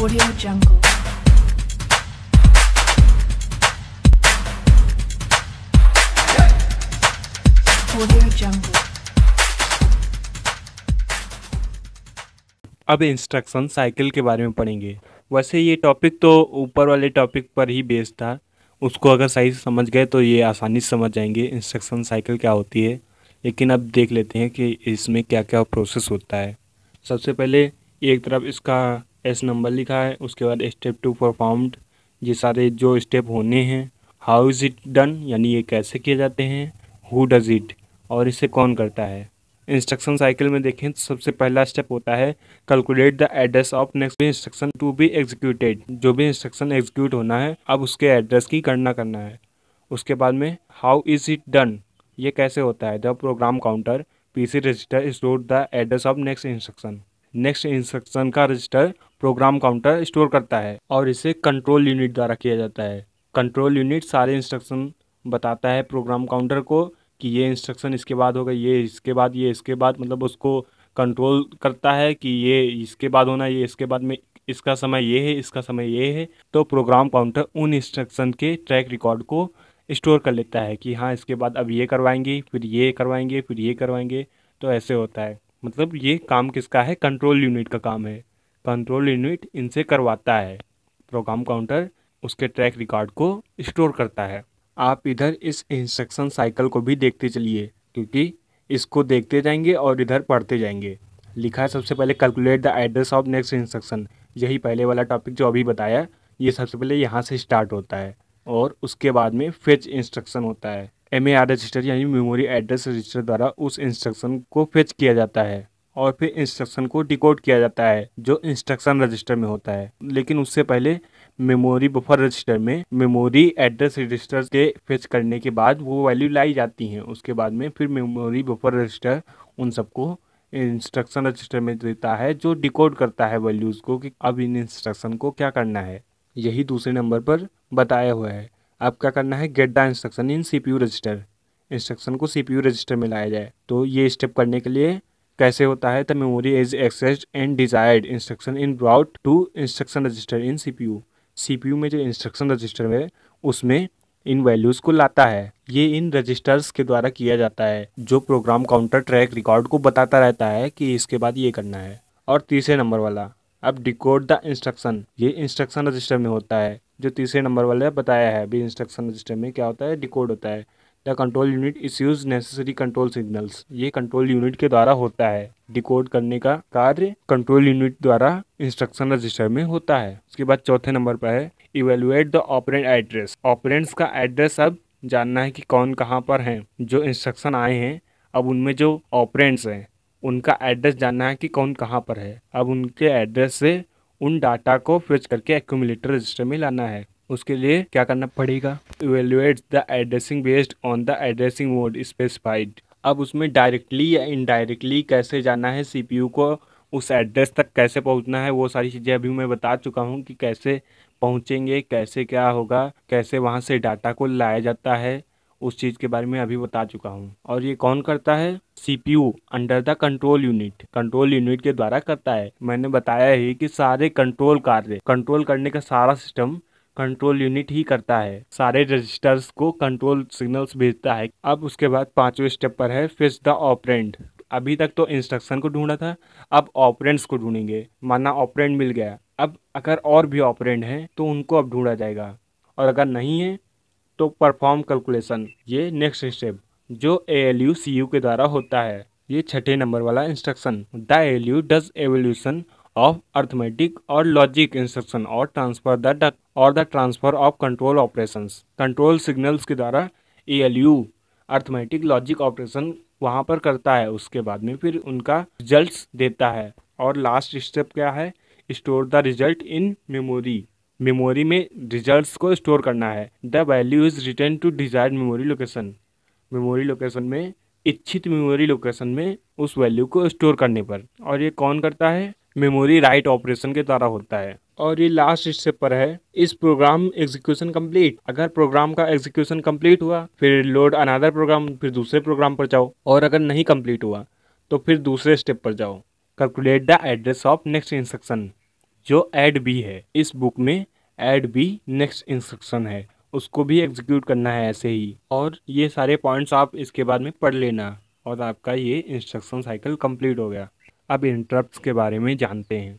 Audio Jungle. अब instruction cycle के बारे में पढ़ेंगे वैसे ये टॉपिक तो ऊपर वाले टॉपिक पर ही बेस्ड था उसको अगर सही से समझ गए तो ये आसानी से समझ जाएंगे इंस्ट्रक्शन साइकिल क्या होती है लेकिन अब देख लेते हैं कि इसमें क्या क्या प्रोसेस होता है सबसे पहले एक तरफ इसका एस नंबर लिखा है उसके बाद स्टेप टू परफॉर्म्ड ये सारे जो स्टेप होने हैं हाउ इज़ इट डन यानी ये कैसे किए जाते हैं हु डज़ इट और इसे कौन करता है इंस्ट्रक्शन साइकिल में देखें तो सबसे पहला स्टेप होता है calculate the address of next instruction to be executed जो भी इंस्ट्रक्शन एग्जीक्यूट होना है अब उसके एड्रेस की गणना करना है उसके बाद में हाउ इज़ इट डन ये कैसे होता है the program counter PC register road the address of next instruction next instruction का रजिस्टर प्रोग्राम काउंटर स्टोर करता है और इसे कंट्रोल यूनिट द्वारा किया जाता है कंट्रोल यूनिट सारे इंस्ट्रक्शन बताता है प्रोग्राम काउंटर को कि ये इंस्ट्रक्शन इसके बाद होगा ये इसके बाद ये इसके बाद मतलब उसको कंट्रोल करता है कि ये इसके बाद होना ये इसके बाद में इसका समय ये है इसका समय ये है तो प्रोग्राम काउंटर उन इंस्ट्रक्शन के ट्रैक रिकॉर्ड को स्टोर कर लेता है कि हाँ इसके बाद अब ये करवाएंगे फिर ये करवाएंगे फिर ये करवाएंगे तो ऐसे होता है मतलब ये काम किसका है कंट्रोल यूनिट का काम है कंट्रोल यूनिट इनसे करवाता है प्रोग्राम काउंटर उसके ट्रैक रिकॉर्ड को स्टोर करता है आप इधर इस इंस्ट्रक्शन साइकिल को भी देखते चलिए क्योंकि इसको देखते जाएंगे और इधर पढ़ते जाएंगे लिखा है सबसे पहले calculate the address of next instruction यही पहले वाला टॉपिक जो अभी बताया ये सबसे पहले यहाँ से स्टार्ट होता है और उसके बाद में फेच इंस्ट्रक्शन होता है एम रजिस्टर यानी मेमोरी एड्रेस रजिस्टर द्वारा उस इंस्ट्रक्शन को फेच किया जाता है और फिर इंस्ट्रक्शन को डिकोड किया जाता है जो इंस्ट्रक्शन रजिस्टर में होता है लेकिन उससे पहले मेमोरी बफर रजिस्टर में मेमोरी एड्रेस रजिस्टर के फेच करने के बाद वो वैल्यू लाई जाती हैं उसके बाद में फिर मेमोरी बफर रजिस्टर उन सबको इंस्ट्रक्शन रजिस्टर में देता है जो डिकोड करता है वैल्यूज़ को कि अब इन इंस्ट्रक्शन को क्या करना है यही दूसरे नंबर पर बताया हुआ है अब क्या करना है get the instruction in C register instruction को सी रजिस्टर में लाया जाए तो ये स्टेप करने के लिए कैसे होता है the memory is accessed and desired instruction in brought to instruction register in C U में जो इंस्ट्रक्शन रजिस्टर है उसमें इन वैल्यूज़ को लाता है ये इन रजिस्टर्स के द्वारा किया जाता है जो प्रोग्राम काउंटर ट्रैक रिकॉर्ड को बताता रहता है कि इसके बाद ये करना है और तीसरे नंबर वाला अब डिकोड द इंस्ट्रक्शन ये इंस्ट्रक्शन रजिस्टर में होता है जो तीसरे नंबर वाले बताया है अभी इंस्ट्रक्शन रजिस्टर में क्या होता है डिकोड होता है the control unit issues necessary control signals ये कंट्रोल यूनिट के द्वारा होता है डिकोड करने का कार्य कंट्रोल यूनिट द्वारा इंस्ट्रक्शन रजिस्टर में होता है उसके बाद चौथे नंबर पर है evaluate the operand address operands का एड्रेस अब जानना है कि कौन कहाँ पर हैं जो इंस्ट्रक्शन आए हैं अब उनमें जो ऑपरेंट्स हैं उनका एड्रेस जानना है कि कौन कहाँ पर है अब उनके एड्रेस से उन डाटा को फ्रिज करके एक्यूमुलेटर रजिस्टर में लाना है उसके लिए क्या करना पड़ेगा evaluate the addressing based on the addressing mode specified अब उसमें डायरेक्टली या इनडायरेक्टली कैसे जाना है सी को उस एड्रेस तक कैसे पहुंचना है वो सारी चीज़ें अभी मैं बता चुका हूँ कि कैसे पहुँचेंगे कैसे क्या होगा कैसे वहाँ से डाटा को लाया जाता है उस चीज़ के बारे में अभी बता चुका हूँ और ये कौन करता है CPU under the control unit control unit के द्वारा करता है मैंने बताया ही कि सारे कंट्रोल कार्य कंट्रोल करने का सारा सिस्टम कंट्रोल यूनिट ही करता है सारे रजिस्टर्स को कंट्रोल सिग्नल्स भेजता है अब उसके बाद पांचवें स्टेप पर है फिच द ऑपरेंट अभी तक तो इंस्ट्रक्शन को ढूंढा था अब ऑपरेंट्स को ढूंढेंगे माना ऑपरेंट मिल गया अब अगर और भी ऑपरेंट हैं तो उनको अब ढूंढा जाएगा और अगर नहीं है तो परफॉर्म कैलकुलेशन ये नेक्स्ट स्टेप जो A L U C U के द्वारा होता है ये छठे नंबर वाला instruction the L U does evolution of arithmetic और लॉजिक इंस्ट्रक्शन और ट्रांसफर द डक और the transfer of control operation control signals के द्वारा A L U arithmetic logic operation वहाँ पर करता है उसके बाद में फिर उनका रिजल्ट देता है और लास्ट स्टेप क्या है store the result in memory memory में रिजल्ट्स को स्टोर करना है the value is return to desired memory location memory location में इच्छित मेमोरी लोकेशन में उस वैल्यू को स्टोर करने पर और ये कौन करता है मेमोरी राइट ऑपरेशन के द्वारा होता है और ये लास्ट स्टेप पर है इस प्रोग्राम एग्जीक्यूशन कंप्लीट अगर प्रोग्राम का एग्जीक्यूशन कंप्लीट हुआ फिर लोड अनादर प्रोग्राम फिर दूसरे प्रोग्राम पर जाओ और अगर नहीं कंप्लीट हुआ तो फिर दूसरे स्टेप पर जाओ calculate the address of next instruction जो एड बी है इस बुक में एड बी नेक्स्ट इंस्ट्रक्शन है उसको भी एग्जीक्यूट करना है ऐसे ही और ये सारे पॉइंट्स आप इसके बाद में पढ़ लेना और आपका ये इंस्ट्रक्शन साइकिल कंप्लीट हो गया अब इंटरप्ट के बारे में जानते हैं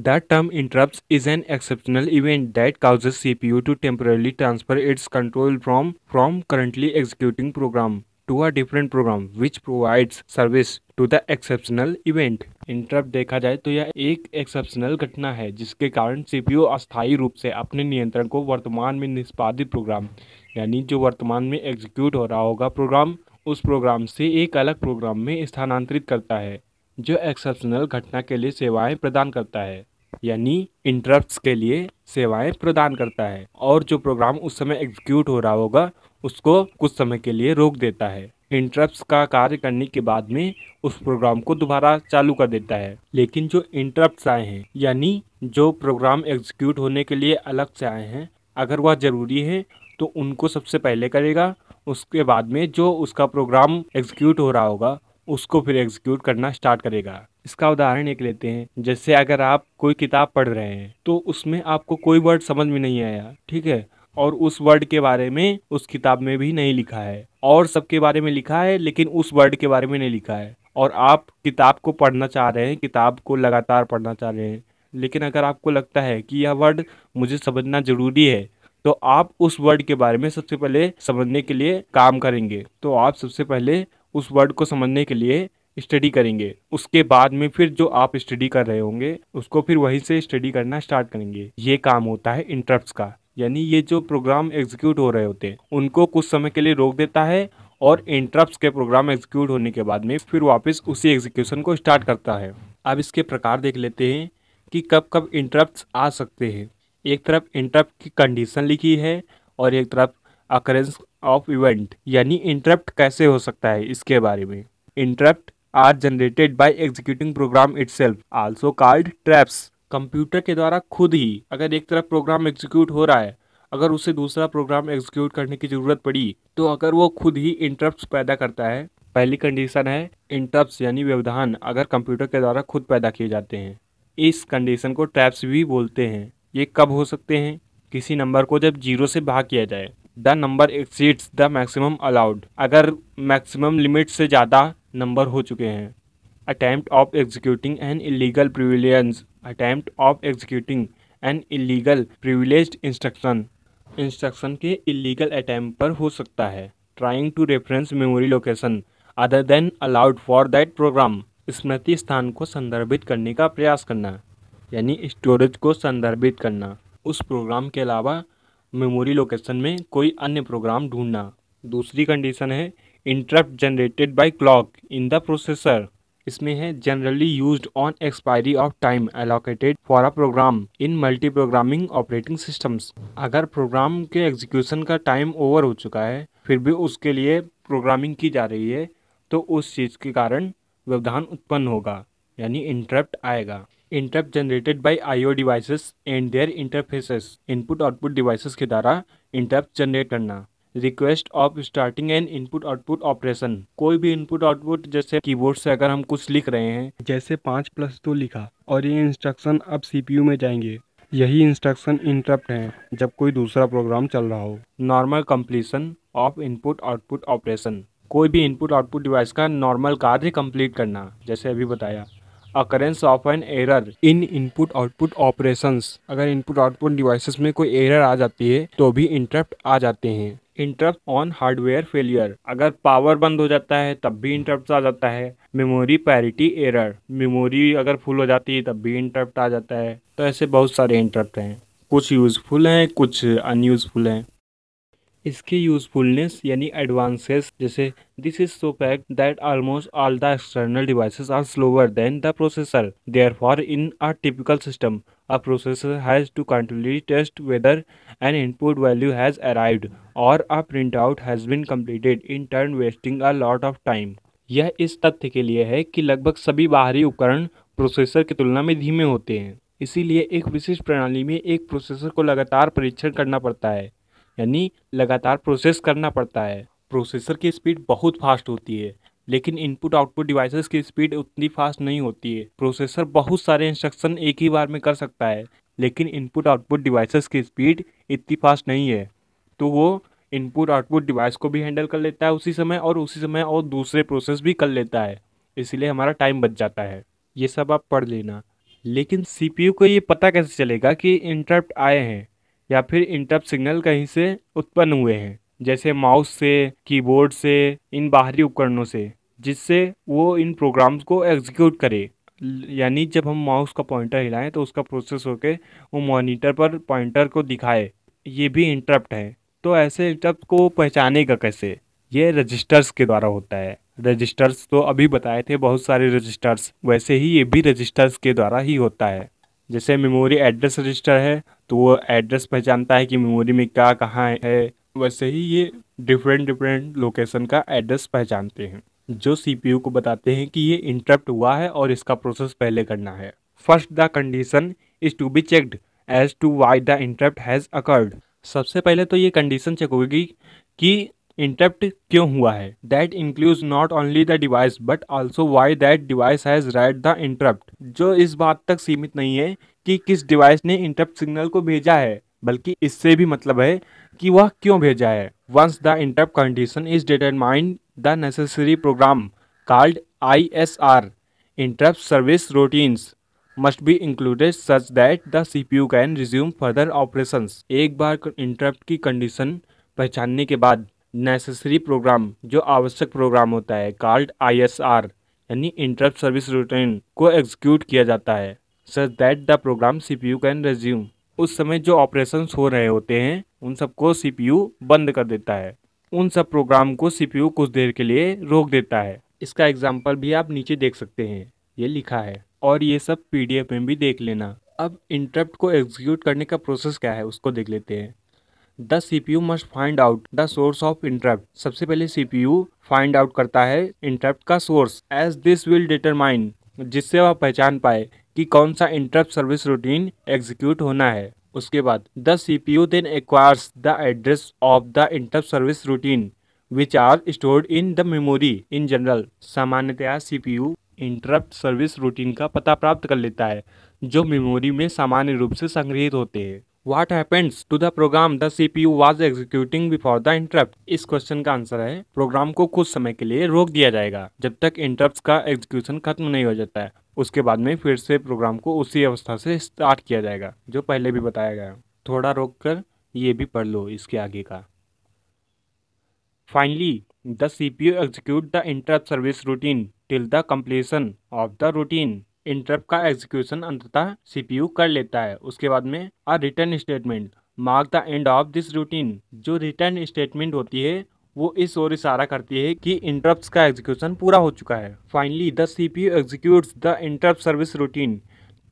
the term interrupt is an exceptional event that causes C P U to temporarily transfer its control from from currently executing program to a different program which provides service to the exceptional event interrupt देखा जाए तो यह एक exceptional घटना है जिसके कारण CPU अस्थायी रूप से अपने नियंत्रण को वर्तमान में निष्पादित प्रोग्राम यानी जो वर्तमान में एग्जीक्यूट हो रहा होगा प्रोग्राम उस प्रोग्राम से एक अलग प्रोग्राम में स्थानांतरित करता है जो एक्सेप्शनल घटना के लिए सेवाएं प्रदान करता है यानी इंटरप्ट्स के लिए सेवाएं प्रदान करता है और जो प्रोग्राम उस समय एग्जीक्यूट हो रहा होगा उसको कुछ समय के लिए रोक देता है इंटरप्ट्स का कार्य करने के बाद में उस प्रोग्राम को दोबारा चालू कर देता है लेकिन जो इंटरप्ट्स आए हैं यानी जो प्रोग्राम एग्जीक्यूट होने के लिए अलग से आए हैं अगर वह ज़रूरी है तो उनको सबसे पहले करेगा उसके बाद में जो उसका प्रोग्राम एग्जीक्यूट हो रहा होगा उसको फिर एग्जीक्यूट करना स्टार्ट करेगा इसका उदाहरण एक लेते हैं जैसे अगर आप कोई किताब पढ़ रहे हैं तो उसमें आपको कोई वर्ड समझ में नहीं आया ठीक है और उस वर्ड के बारे में उस किताब में भी नहीं लिखा है और सबके बारे में लिखा है लेकिन उस वर्ड के बारे में नहीं लिखा है और आप किताब को पढ़ना चाह रहे हैं किताब को लगातार पढ़ना चाह रहे हैं लेकिन अगर आपको लगता है कि यह वर्ड मुझे समझना ज़रूरी है तो आप उस वर्ड के बारे में सबसे पहले समझने के लिए काम करेंगे तो आप सबसे पहले उस वर्ड को समझने के लिए स्टडी करेंगे उसके बाद में फिर जो आप स्टडी कर रहे होंगे उसको फिर वहीं से स्टडी करना स्टार्ट करेंगे ये काम होता है इंटरप्ट का यानी ये जो प्रोग्राम एग्जीक्यूट हो रहे होते हैं उनको कुछ समय के लिए रोक देता है और इंटरप्ट के प्रोग्राम एग्जीक्यूट होने के बाद में फिर वापस उसी एग्जीक्यूशन को स्टार्ट करता है अब इसके प्रकार देख लेते हैं कि कब कब इंटरप्ट आ सकते हैं एक तरफ इंटरप्ट की कंडीशन लिखी है और एक तरफ अकरेंस ऑफ इवेंट यानी इंटरप्ट कैसे हो सकता है इसके बारे में interrupt are generated by executing program itself also called traps computer के द्वारा खुद ही अगर एक तरफ प्रोग्राम एग्जीक्यूट हो रहा है अगर उसे दूसरा प्रोग्राम एग्जीक्यूट करने की ज़रूरत पड़ी तो अगर वो खुद ही इंटरप्ट पैदा करता है पहली कंडीशन है इंटरप्ट यानी व्यवधान अगर कंप्यूटर के द्वारा खुद पैदा किए जाते हैं इस कंडीशन को ट्रैप्स भी बोलते हैं ये कब हो सकते हैं किसी नंबर को जब जीरो से भाग किया जाए the number exceeds the maximum allowed अगर मैक्सिमम लिमिट से ज़्यादा नंबर हो चुके हैं attempt of executing an illegal privileges attempt of executing an illegal privilege instruction instruction के इलीगल अटैम्प पर हो सकता है trying to reference memory location other than allowed for that program स्मृति स्थान को संदर्भित करने का प्रयास करना यानी स्टोरेज को संदर्भित करना उस प्रोग्राम के अलावा मेमोरी लोकेशन में कोई अन्य प्रोग्राम ढूंढना दूसरी कंडीशन है interrupt generated by clock in the processor इसमें है generally use on expiry of time allocated for a program in multi programming operating systems अगर प्रोग्राम के एग्जीक्यूशन का टाइम ओवर हो चुका है फिर भी उसके लिए प्रोग्रामिंग की जा रही है तो उस चीज़ के कारण व्यवधान उत्पन्न होगा यानी इंटरप्ट आएगा interrupt generated by IO devices and their interfaces input output devices के द्वारा इंटरप्ट जनरेट करना request of starting and input output operation कोई भी इनपुट आउटपुट जैसे कीबोर्ड से अगर हम कुछ लिख रहे हैं जैसे पाँच प्लस दो लिखा और ये इंस्ट्रक्शन अब सीपीयू में जाएंगे यही इंस्ट्रक्शन इंटरप्ट हैं जब कोई दूसरा प्रोग्राम चल रहा हो normal completion of input output operation कोई भी इनपुट आउटपुट डिवाइस का नॉर्मल कार्य कंप्लीट करना जैसे अभी बताया occurrence of an error in input output operations अगर इनपुट आउटपुट डिवाइसेस में कोई एरर आ जाती है तो भी इंटरप्ट आ जाते हैं इंटरप्ट ऑन हार्डवेयर फेलियर अगर पावर बंद हो जाता है तब भी इंटरप्ट आ जाता है मेमोरी पैरिटी एरर मेमोरी अगर फुल हो जाती है तब भी इंटरप्ट आ जाता है तो ऐसे बहुत सारे इंटरप्ट हैं कुछ यूज़फुल हैं कुछ अनयूज़फुल हैं इसकी यूजफुलनेस यानी एडवांसेस जैसे this is so pack that almost all the external devices are slower than the processor there in a typical system a processor has to continuously test whether an input value has arrived और a print out has been completed in turn wasting a lot of time यह इस तथ्य के लिए है कि लगभग सभी बाहरी उपकरण प्रोसेसर की तुलना में धीमे होते हैं इसीलिए एक विशिष्ट प्रणाली में एक प्रोसेसर को लगातार परीक्षण करना पड़ता है यानी लगातार प्रोसेस करना पड़ता है प्रोसेसर की स्पीड बहुत फास्ट होती है लेकिन इनपुट आउटपुट डिवाइसेस की स्पीड उतनी फास्ट नहीं होती है प्रोसेसर बहुत सारे इंस्ट्रक्शन एक ही बार में कर सकता है लेकिन इनपुट आउटपुट डिवाइसेस की स्पीड इतनी फास्ट नहीं है तो वो इनपुट आउटपुट डिवाइस को भी हैंडल कर लेता है उसी समय और उसी समय और दूसरे प्रोसेस भी कर लेता है इसीलिए हमारा टाइम बच जाता है ये सब आप पढ़ लेना लेकिन सी को ये पता कैसे चलेगा कि इंटरप्ट आए हैं या फिर इंटरप्ट सिग्नल कहीं से उत्पन्न हुए हैं जैसे माउस से कीबोर्ड से इन बाहरी उपकरणों से जिससे वो इन प्रोग्राम्स को एग्जीक्यूट करे यानी जब हम माउस का पॉइंटर हिलाएं तो उसका प्रोसेस होकर वो मॉनिटर पर पॉइंटर को दिखाए ये भी इंटरप्ट है तो ऐसे इंटरप्ट को पहचानेगा कैसे ये रजिस्टर्स के द्वारा होता है रजिस्टर्स तो अभी बताए थे बहुत सारे रजिस्टर्स वैसे ही ये भी रजिस्टर्स के द्वारा ही होता है जैसे मेमोरी एड्रेस रजिस्टर है तो वो एड्रेस पहचानता है कि मेमोरी में क्या कहाँ है वैसे ही ये डिफरेंट डिफरेंट लोकेशन का एड्रेस पहचानते हैं जो सीपीयू को बताते हैं कि ये इंटरप्ट हुआ है और इसका प्रोसेस पहले करना है first the condition is to be checked as to why the interrupt has occurred सबसे पहले तो ये कंडीशन चेक होगी कि इंटरप्ट क्यों हुआ है that include not only the device but also why that device has read the interrupt जो इस बात तक सीमित नहीं है कि किस डिवाइस ने इंटरप्ट सिग्नल को भेजा है बल्कि इससे भी मतलब है कि वह क्यों भेजा है once the interrupt condition is determined the necessary program called I S R interrupt service routines must be included such that the C P U can resume further operation एक बार इंटरप्ट की कंडीशन पहचानने के बाद necessary programme जो आवश्यक program होता है कार्ड आईएसआर यानी इंटरप्ट सर्विस रूटीन को एग्जीक्यूट किया जाता है such that the program CPU can resume उस समय जो ऑपरेशंस हो रहे होते हैं उन सबको सीपीयू बंद कर देता है उन सब प्रोग्राम को सीपीयू कुछ देर के लिए रोक देता है इसका एग्जाम्पल भी आप नीचे देख सकते हैं ये लिखा है और ये सब पीडीएफ में भी देख लेना अब इंटरप्ट को एग्जीक्यूट करने का प्रोसेस क्या है उसको देख लेते हैं the CPU must find out the source of interrupt सबसे पहले सीपीयू फाइंड आउट करता है इंटरप्ट का source as this will determine जिससे वह पहचान पाए कि कौन सा इंटरप्ट सर्विस रूटीन एग्जीक्यूट होना है उसके बाद the C P U then acquires the address of the interrupt service routine which are stored in the memory in general सामान्यतया C P U interrupt service routine का पता प्राप्त कर लेता है जो मेमोरी में सामान्य रूप से संग्रहित होते हैं What happens to the program the CPU was executing before the interrupt? इस क्वेश्चन का आंसर है प्रोग्राम को कुछ समय के लिए रोक दिया जाएगा जब तक इंटरप्ट का एग्जीक्यूशन खत्म नहीं हो जाता है उसके बाद में फिर से प्रोग्राम को उसी अवस्था से स्टार्ट किया जाएगा जो पहले भी बताया गया थोड़ा रोक कर ये भी पढ़ लो इसके आगे का finally the C P U execute the interrupt service routine till the completion of the routine interrupt का एग्जीक्यूशन अंततः सीपीयू कर लेता है उसके बाद में a return statement mark the end of this routine जो रिटर्न स्टेटमेंट होती है वो इस ओर इशारा करती है कि इंटरप्ट का एग्जीक्यूशन पूरा हो चुका है finally the C P U the interrupt service routine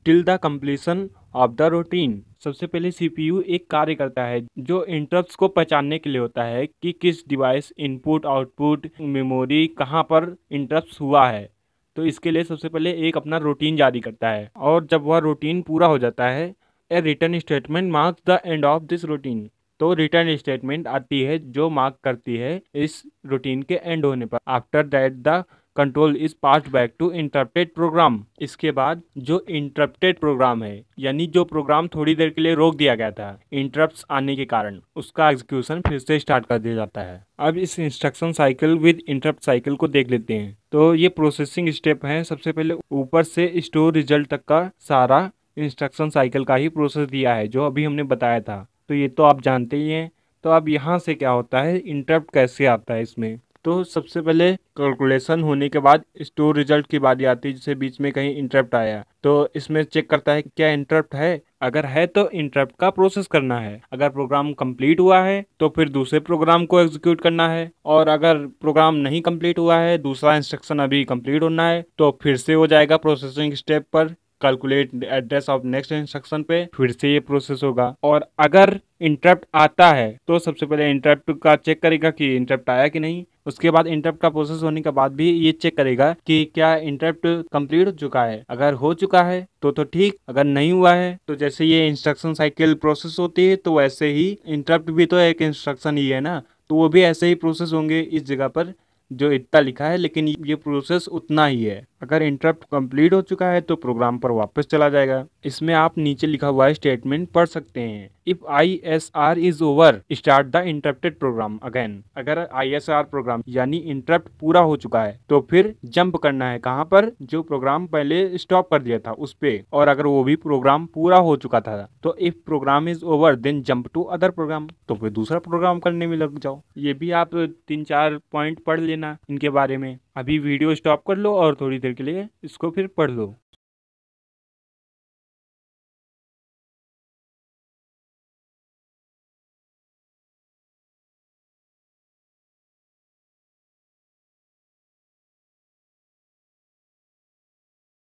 till the completion of the routine सबसे पहले सीपीयू एक कार्य करता है जो इंटरप्ट को पहचानने के लिए होता है कि किस डिवाइस इनपुट आउटपुट मेमोरी कहाँ पर इंटरप्ट हुआ है तो इसके लिए सबसे पहले एक अपना रूटीन जारी करता है और जब वह रूटीन पूरा हो जाता है a return statement marks the end of this routine तो रिटर्न स्टेटमेंट आती है जो मार्क करती है इस रूटीन के एंड होने पर after that the control is passed back to interrupted program इसके बाद जो इंटरप्टेड प्रोग्राम है यानी जो प्रोग्राम थोड़ी देर के लिए रोक दिया गया था इंटरप्ट आने के कारण उसका एग्जीक्यूशन फिर से स्टार्ट कर दिया जाता है अब इस instruction cycle with interrupt cycle को देख लेते हैं तो ये प्रोसेसिंग स्टेप है सबसे पहले ऊपर से स्टोर रिजल्ट तक का सारा इंस्ट्रक्शन साइकिल का ही प्रोसेस दिया है जो अभी हमने बताया था तो ये तो आप जानते ही हैं तो अब यहाँ से क्या होता है इंटरप्ट कैसे आता है इसमें तो सबसे पहले कैलकुलेशन होने के बाद स्टोर रिजल्ट की बारी आती है जिसे बीच में कहीं इंटरप्ट आया तो इसमें चेक करता है कि क्या इंटरप्ट है अगर है तो इंटरप्ट का प्रोसेस करना है अगर प्रोग्राम कंप्लीट हुआ है तो फिर दूसरे प्रोग्राम को एग्जीक्यूट करना है और अगर प्रोग्राम नहीं कंप्लीट हुआ है दूसरा इंस्ट्रक्शन अभी कंप्लीट होना है तो फिर से हो जाएगा प्रोसेसिंग स्टेप पर calculate address of next instruction पे फिर से ये प्रोसेस होगा और अगर इंटरप्ट आता है तो सबसे पहले इंटरप्ट का चेक करेगा कि इंटरप्ट आया कि नहीं उसके बाद इंटरप्ट का प्रोसेस होने के बाद भी ये चेक करेगा कि क्या इंटरप्ट कंप्लीट हो चुका है अगर हो चुका है तो तो ठीक अगर नहीं हुआ है तो जैसे ये इंस्ट्रक्शन साइकिल प्रोसेस होती है तो वैसे ही इंटरप्ट भी तो एक इंस्ट्रक्शन ही है ना तो वो भी ऐसे ही प्रोसेस होंगे इस जगह पर जो इतना लिखा है लेकिन ये प्रोसेस उतना ही है अगर इंटरप्ट कंप्लीट हो चुका है तो प्रोग्राम पर वापस चला जाएगा इसमें आप नीचे लिखा हुआ स्टेटमेंट पढ़ सकते हैं if I S R is over start the interrupted program again अगर आई एस आर प्रोग्राम यानी इंटरप्ट पूरा हो चुका है तो फिर जंप करना है कहाँ पर जो प्रोग्राम पहले स्टॉप कर दिया था उस पे और अगर वो भी प्रोग्राम पूरा हो चुका था तो if program is over then jump to other program तो फिर दूसरा प्रोग्राम करने में लग जाओ ये भी आप तीन चार पॉइंट पढ़ लेना इनके बारे में अभी वीडियो स्टॉप कर लो और थोड़ी देर के लिए इसको फिर पढ़ लो